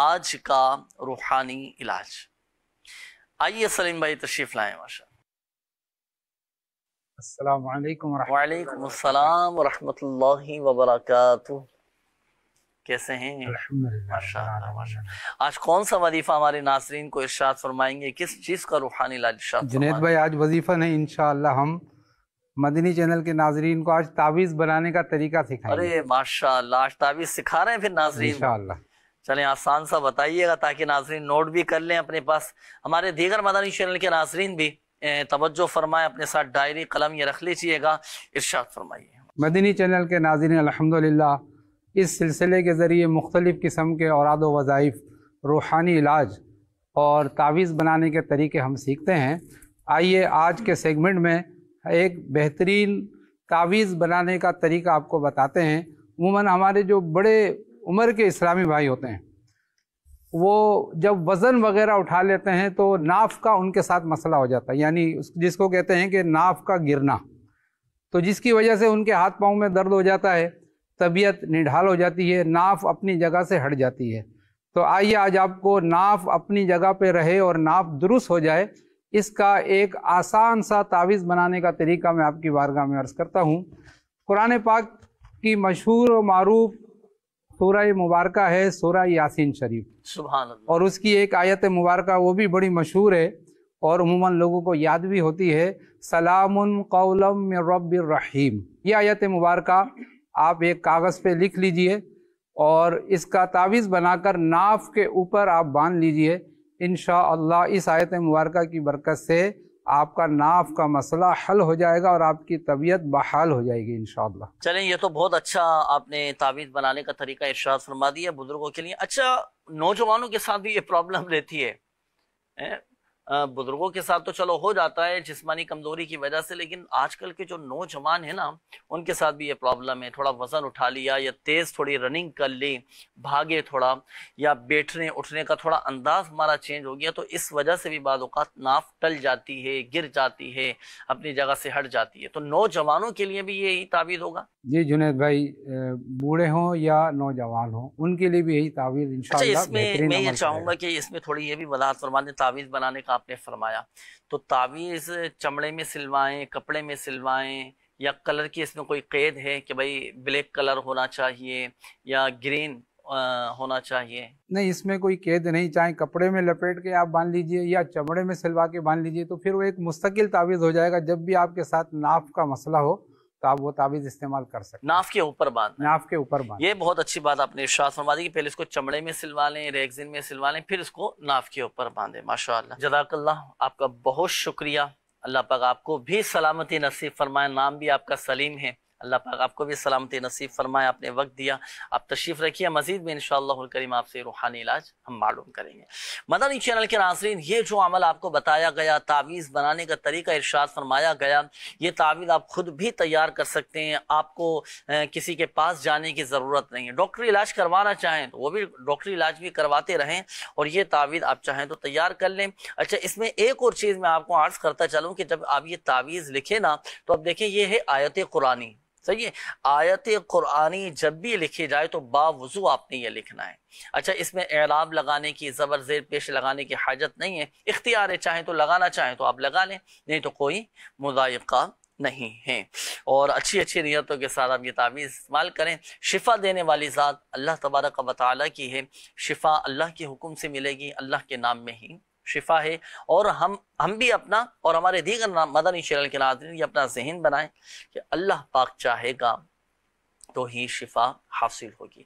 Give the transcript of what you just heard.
आज का रूहानी इलाज आइए सलीम भाई तशरीफ लाए माशा वालेकुम वरहमतुल्लाहि कैसे हैं आज कौन सा वजीफा हमारे नासरीन को इर्शाद फरमाएंगे किस चीज़ का रूहानी इलाज जुनेद भाई आज वजीफा नहीं इन हम मदनी चैनल के नाजरीन को आज तावीज़ बनाने का तरीका सिखा अरे माशाल्लाह आज तावीज़ सिखा रहे हैं फिर नाजरीन इंशाल्लाह चलें आसान सा बताइएगा ताकि नाजरीन नोट भी कर लें अपने पास हमारे दीगर मदानी चैनल के नाजरीन भी तवज्जो फरमाए अपने साथ डायरी कलम ये रख लीजिएगा इर्शाद फरमाइए मदनी चैनल के नाजरन अलहमदिल्ला इस सिलसिले के ज़रिए मुख्तलिफ़ किस्म के औराद वज़ाइफ रूहानी इलाज और तावीज़ बनाने के तरीके हम सीखते हैं आइए आज के सेगमेंट में एक बेहतरीन तावीज़ बनाने का तरीका आपको बताते हैं उमूमा हमारे जो बड़े उम्र के इस्लामी भाई होते हैं वो जब वज़न वगैरह उठा लेते हैं तो नाफ का उनके साथ मसला हो जाता है यानी जिसको कहते हैं कि नाफ का गिरना तो जिसकी वजह से उनके हाथ पाँव में दर्द हो जाता है तबीयत निढाल हो जाती है नाफ अपनी जगह से हट जाती है तो आइए आज आपको नाफ अपनी जगह पे रहे और नाफ दुरुस्त हो जाए इसका एक आसान सा तावीज़ बनाने का तरीका मैं आपकी बारगाह में अर्ज़ करता हूँ कुरान पाक की मशहूर और मरूफ सोरा मुबारक है सोरा यासिन शरीफ सुबह और उसकी एक आयत मुबारक वो भी बड़ी मशहूर है और उमूमन लोगों को याद भी होती है सलाम कौलम रबीम ये आयत मुबारक आप एक कागज़ पे लिख लीजिए और इसका तावीज़ बनाकर नाफ के ऊपर आप बांध लीजिए इन इस आयत मुबारक की बरकत से आपका नाफ का मसला हल हो जाएगा और आपकी तबीयत बहाल हो जाएगी इन चलें ये तो बहुत अच्छा आपने तावीज़ बनाने का तरीका इर्शाद फरमा दिया बुज़ुर्गों के लिए अच्छा नौजवानों के साथ भी ये प्रॉब्लम रहती है बुजुर्गों के साथ तो चलो हो जाता है जिसमानी कमजोरी की वजह से लेकिन आजकल के जो नौजवान है ना उनके साथ भी ये प्रॉब्लम है थोड़ा वजन उठा लिया या तेज थोड़ी रनिंग कर ली भागे थोड़ा या बैठने उठने का थोड़ा अंदाज हमारा चेंज हो गया तो इस वजह से भी बाद नाफ टल जाती है गिर जाती है अपनी जगह से हट जाती है तो नौजवानों के लिए भी यही तावीज होगा जी जुनेद भाई बूढ़े हों या नौजवान हों उनके लिए भी यही तावीद अच्छा, इसमें मैं ये चाहूंगा कि इसमें थोड़ी ये भी वजाहत फरमाने तावीज बनाने का आपने फरमाया तो तावीज़ चमड़े में सिलवाएं कपड़े में सिलवाएं या कलर की इसमें कोई कैद है कि भाई ब्लैक कलर होना चाहिए या ग्रीन होना चाहिए नहीं इसमें कोई कैद नहीं चाहे कपड़े में लपेट के आप बांध लीजिए या चमड़े में सिलवा के बांध लीजिए तो फिर वो एक मुस्तकिल तावीज़ हो जाएगा जब भी आपके साथ नाफ का मसला हो तो आप वो ताबीज इस्तेमाल कर सकते नाफ के ऊपर बांध नाफ के ऊपर बांध ये बहुत अच्छी बात आपने विश्वास फरमा दी कि पहले इसको चमड़े में सिलवा लें रेगजिन में सिलवा लें फिर इसको नाफ के ऊपर बांधे माशा जदाकल्ला आपका बहुत शुक्रिया अल्लाह पाक आपको भी सलामती नसीब फरमाए नाम भी आपका सलीम है अल्लाह पाक आपको भी सलामती नसीब फरमाए आपने वक्त दिया आप तशरीफ़ रखिए मजीद में इन करीम आपसे रूहानी इलाज हम मालूम करेंगे मदनी चैनल के नाजरीन ये जो अमल आपको बताया गया तावीज़ बनाने का तरीका इर्शाद फरमाया गया ये तावीज़ आप खुद भी तैयार कर सकते हैं आपको किसी के पास जाने की ज़रूरत नहीं है डॉक्टरी इलाज करवाना चाहें तो वो भी डॉक्टरी इलाज भी करवाते रहें और ये तावीज़ आप चाहें तो तैयार कर लें अच्छा इसमें एक और चीज़ मैं आपको आर्ज करता चलूँ कि जब आप ये तावीज़ लिखें ना तो अब देखें ये है आयत कुरानी सही है आयत कुरानी जब भी लिखी जाए तो बावजू आपने ये लिखना है अच्छा इसमें एराब लगाने की ज़बर जेर पेश लगाने की हाजत नहीं है इख्तियार चाहें तो लगाना चाहें तो आप लगा लें नहीं तो कोई मुजायका नहीं है और अच्छी अच्छी नीयतों के साथ आप ये तावीज़ इस्तेमाल करें शिफ़ा देने वाली ज़ात अल्लाह तबारक वाली की है शिफ़ा अल्लाह के हुक्म से मिलेगी अल्लाह के नाम में ही शिफा है और हम हम भी अपना और हमारे दीगर मदनी शरल के नाजरन भी अपना जहन बनाएं कि अल्लाह पाक चाहेगा तो ही शिफा हासिल होगी